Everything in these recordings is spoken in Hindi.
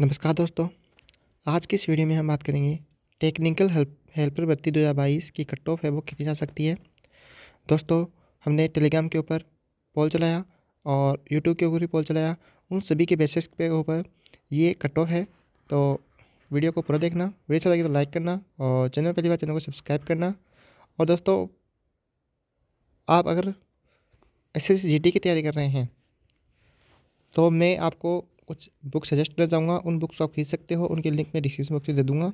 नमस्कार दोस्तों आज की इस वीडियो में हम बात करेंगे टेक्निकल हेल्प हेल्पर भर्ती दो हज़ार बाईस की कट ऑफ है वो कितनी जा सकती है दोस्तों हमने टेलीग्राम के ऊपर पोल चलाया और यूट्यूब के ऊपर भी पोल चलाया उन सभी के बेसिस के ऊपर ये कट ऑफ है तो वीडियो को पूरा देखना वीडियो अच्छा लगे तो लाइक करना और चैनल पहली बार चैनल को सब्सक्राइब करना और दोस्तों आप अगर एस एस की तैयारी कर रहे हैं तो मैं आपको कुछ बुक सजेस्ट कर जाऊँगा उन बुक्स को आप खरीद सकते हो उनके लिंक मैं डिस्क्रिप्शन बॉक्स में दे दूँगा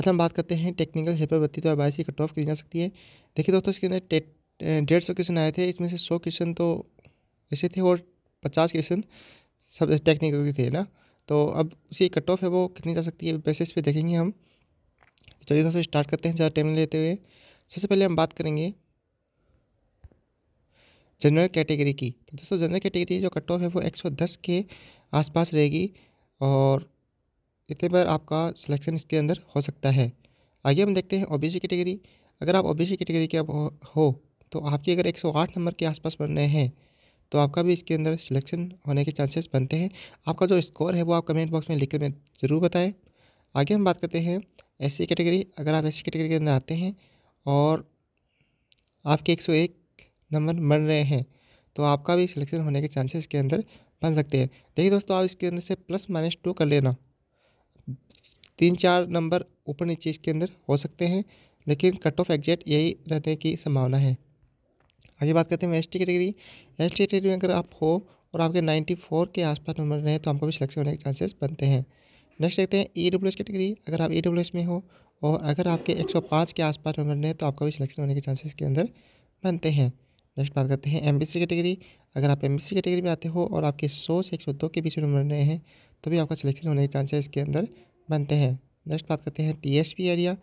आज हम बात करते हैं टेक्निकल हेल्पर भर्ती तो बाईस सी कट ऑफ की जा सकती है देखिए दोस्तों इसके अंदर डेढ़ सौ क्वेश्चन आए थे इसमें से सौ क्वेश्चन तो ऐसे थे और पचास क्वेश्चन सब टेक्निकल के थे ना तो अब उसी कट ऑफ है वो कितनी जा सकती है वैसे इस पर देखेंगे हम चलिए दोस्तों स्टार्ट करते हैं ज़्यादा टाइम लेते हुए सबसे पहले हम बात करेंगे जनरल कैटेगरी की तो दोस्तों जनरल कैटेगरी जो कट ऑफ है वो 110 के आसपास रहेगी और इतने पर आपका सिलेक्शन इसके अंदर हो सकता है आगे हम देखते हैं सी कैटेगरी अगर आप सी कैटेगरी के हो तो आपकी अगर 108 नंबर के आसपास बन रहे हैं तो आपका भी इसके अंदर सिलेक्शन होने के चांसेस बनते हैं आपका जो स्कोर है वो आप कमेंट बॉक्स में लिख में ज़रूर बताएं आगे हम बात करते हैं एस कैटेगरी अगर आप एस कैटेगरी के अंदर आते हैं और आपके 101 नंबर बन रहे हैं तो आपका भी सिलेक्शन होने के चांसेस के अंदर बन सकते हैं देखिए दोस्तों आप इसके अंदर से प्लस माइनस टू कर लेना तीन चार नंबर ऊपर नीचे इसके अंदर हो सकते हैं लेकिन कट ऑफ एग्जैक्ट यही रहने की संभावना है आगे बात करते हैं S T category S T category में अगर आप हो और आपके फोर के आसपास नंबर रहे तो आपको भी सिलेक्शन होने के चांसेस बनते हैं नेक्स्ट देखते हैं ई डब्ल्यू एस कैटेगरी अगर आप ई डब्ल्यू एस में हो और अगर आपके 105 के आसपास नंबर रहे तो आपका भी सिलेक्शन होने के चांसेस के अंदर बनते हैं नेक्स्ट बात करते हैं एम कैटेगरी अगर आप एम कैटेगरी में आते हो और आपके सौ से एक सौ दो के बीच में नंबर रहे हैं तो भी आपका सिलेक्शन होने के चांसेस इसके अंदर बनते हैं नेक्स्ट बात करते हैं टी एरिया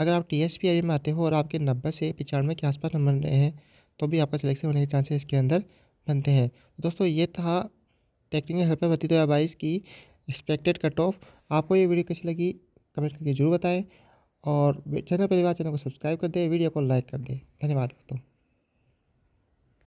अगर आप टी एरिया में आते हो और आपके नब्बे से पचानवे के आसपास नंबर रहे हैं तो भी आपका सिलेक्शन होने के चांसेस इसके अंदर बनते हैं तो दोस्तों ये था टेक्निकल हेल्पर भर्ती दो हज़ार बाईस की एक्सपेक्टेड कट ऑफ आपको ये वीडियो कैसी लगी कमेंट करके जरूर बताएँ और चैनल परिवार तो चैनल को सब्सक्राइब कर दें वीडियो को लाइक कर दें धन्यवाद दोस्तों